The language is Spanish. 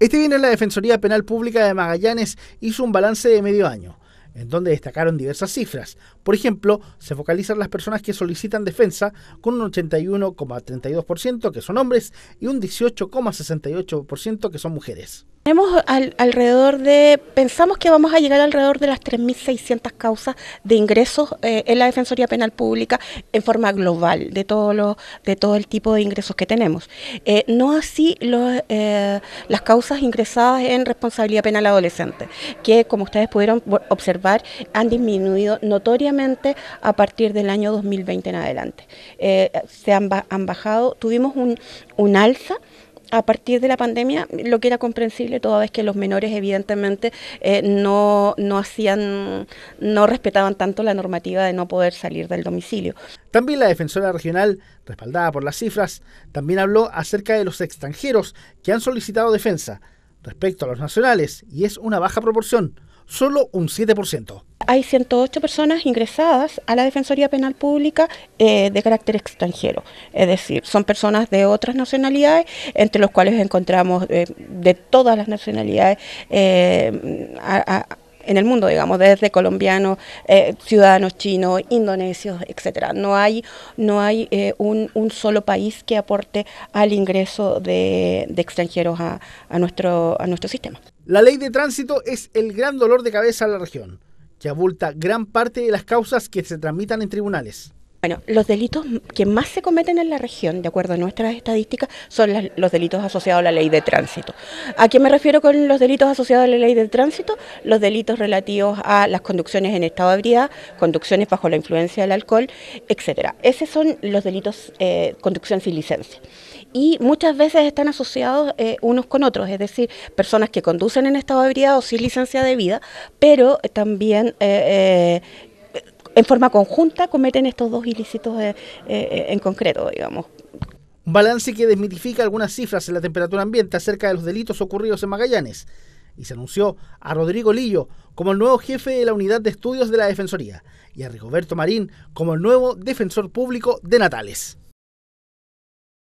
Este viernes la Defensoría Penal Pública de Magallanes hizo un balance de medio año en donde destacaron diversas cifras. Por ejemplo, se focalizan las personas que solicitan defensa con un 81,32% que son hombres y un 18,68% que son mujeres. Tenemos al, alrededor de, pensamos que vamos a llegar alrededor de las 3.600 causas de ingresos eh, en la Defensoría Penal Pública en forma global, de todo, lo, de todo el tipo de ingresos que tenemos. Eh, no así los, eh, las causas ingresadas en responsabilidad penal adolescente, que como ustedes pudieron observar han disminuido notoriamente a partir del año 2020 en adelante. se han, han, bajado, tuvimos un, un alza a partir de la pandemia, lo que era comprensible toda vez que los menores evidentemente eh, no, no hacían, no respetaban tanto la normativa de no poder salir del domicilio. También la defensora regional, respaldada por las cifras, también habló acerca de los extranjeros que han solicitado defensa respecto a los nacionales y es una baja proporción, solo un 7% hay 108 personas ingresadas a la Defensoría Penal Pública eh, de carácter extranjero, es decir, son personas de otras nacionalidades, entre los cuales encontramos eh, de todas las nacionalidades eh, en el mundo, digamos, desde colombianos, ciudadanos chinos, indonesios, etcétera. No hay, no hay un, solo país que aporte al ingreso de, extranjeros a, nuestro, a nuestro sistema. La ley de tránsito es el gran dolor de cabeza de la región que abulta gran parte de las causas que se tramitan en tribunales. Bueno, los delitos que más se cometen en la región, de acuerdo a nuestras estadísticas, son los delitos asociados a la ley de tránsito. ¿A qué me refiero con los delitos asociados a la ley de tránsito? Los delitos relativos a las conducciones en estado de ebriedad, conducciones bajo la influencia del alcohol, etcétera. Esos son los delitos eh, conducción sin licencia y muchas veces están asociados eh, unos con otros, es decir, personas que conducen en estado de o sin licencia de vida, pero también eh, eh, en forma conjunta cometen estos dos ilícitos en concreto, digamos. Un balance que desmitifica algunas cifras en la temperatura ambiente acerca de los delitos ocurridos en Magallanes y se anunció a Rodrigo Lillo como el nuevo jefe de la unidad de estudios de la Defensoría y a Rigoberto Marín como el nuevo defensor público de Natales.